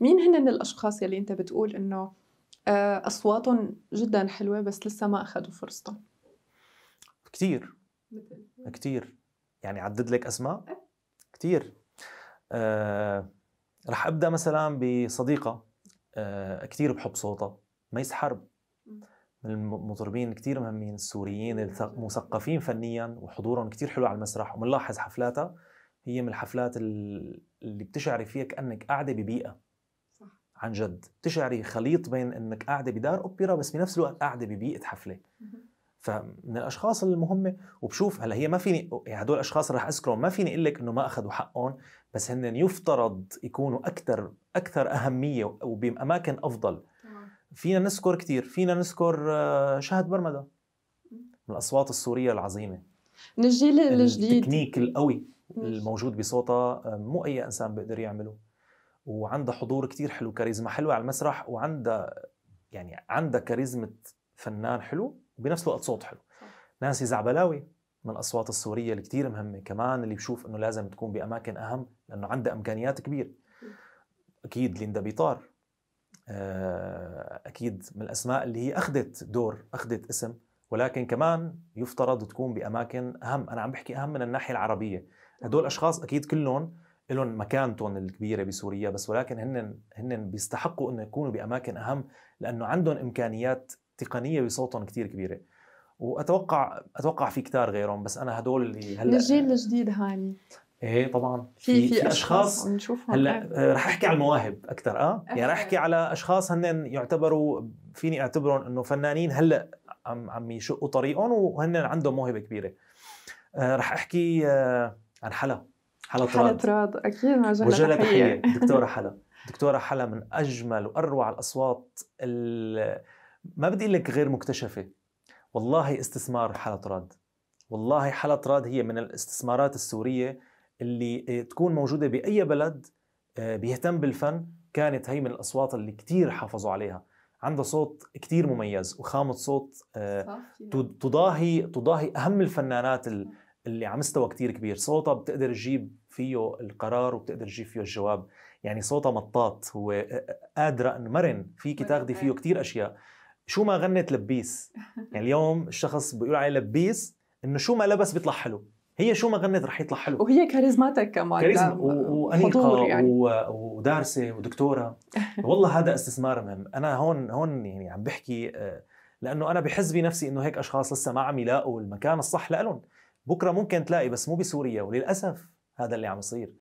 مين هن الاشخاص يلي انت بتقول انه آه، اصواتهم جدا حلوه بس لسه ما اخذوا فرصتهم كثير كثير يعني عدد لك اسماء أه. كثير أه رح ابدا مثلا بصديقه أه كثير بحب صوتها ميس حرب من المطربين كثير مهمين السوريين المثقفين فنيا وحضورهم كثير حلو على المسرح وبنلاحظ حفلاتها هي من الحفلات اللي بتشعري فيها كانك قاعده ببيئه عن جد تشعري خليط بين انك قاعده بدار اوبرا بس بنفس الوقت قاعده ببيئه حفله فمن الاشخاص المهمه وبشوف هلا هي ما فيني يعني هدول الاشخاص رح اذكرهم ما فيني اقول لك انه ما اخذوا حقهم بس هن يفترض يكونوا اكثر اكثر اهميه وباماكن افضل فينا نذكر كثير فينا نذكر آه، شهد برمده من الاصوات السوريه العظيمه من الجيل الجديد التكنيك القوي الموجود بصوتها آه، مو اي انسان بيقدر يعمله وعندها حضور كتير حلو كاريزما حلوه على المسرح وعندها يعني عندها كاريزما فنان حلو وبنفس الوقت صوت حلو نانسي زعبلاوي من الاصوات السوريه اللي مهمه كمان اللي بشوف انه لازم تكون باماكن اهم لانه عندها امكانيات كبيره اكيد ليندا بيطار آه، اكيد من الاسماء اللي هي اخذت دور اخذت اسم ولكن كمان يفترض تكون باماكن اهم انا عم بحكي اهم من الناحيه العربيه هدول الاشخاص اكيد كلهم لهم مكانتهم الكبيره بسوريا بس ولكن هن هن بيستحقوا انه يكونوا باماكن اهم لانه عندهم امكانيات تقنيه بصوتهم كثير كبيره واتوقع اتوقع في كتار غيرهم بس انا هدول اللي هلا الجيل الجديد هاني ايه طبعا في في, اشخاص اشخاص هلا إيه. آه، رح احكي على المواهب اكثر اه يعني رح احكي على اشخاص هن يعتبروا فيني اعتبرهم انه فنانين هلا عم عم يشقوا طريقهم وهن عندهم موهبه كبيره آه، رح احكي آه، عن حلا حلا تراد حلا تراد اكيد مع لها تحيه دكتوره حلا دكتوره حلا من اجمل واروع الاصوات ما بدي اقول لك غير مكتشفه والله استثمار حلا تراد والله حلا تراد هي من الاستثمارات السوريه اللي آه، تكون موجوده باي بلد آه، بيهتم بالفن كانت هي من الاصوات اللي كثير حافظوا عليها عندها صوت كثير مميز وخامة صوت آه، تضاهي تضاهي أهم الفنانات اللي على مستوى كتير كبير صوتها بتقدر تجيب فيه القرار وبتقدر تجيب فيه الجواب يعني صوتها مطاط هو قادرة أن مرن فيك تاخدي آه. فيه كتير أشياء شو ما غنت لبيس يعني اليوم الشخص بيقول عليه لبيس انه شو ما لبس بيطلع حلو هي شو ما غنت رح يطلع حلو وهي كاريزماتك كمان كاريزما وانيقه يعني. ودارسه ودكتوره والله هذا استثمار مهم انا هون هون يعني عم بحكي آه، لانه انا بحس بنفسي انه هيك اشخاص لسه ما عم يلاقوا المكان الصح لهم بكره ممكن تلاقي بس مو بسوريا وللاسف هذا اللي عم يصير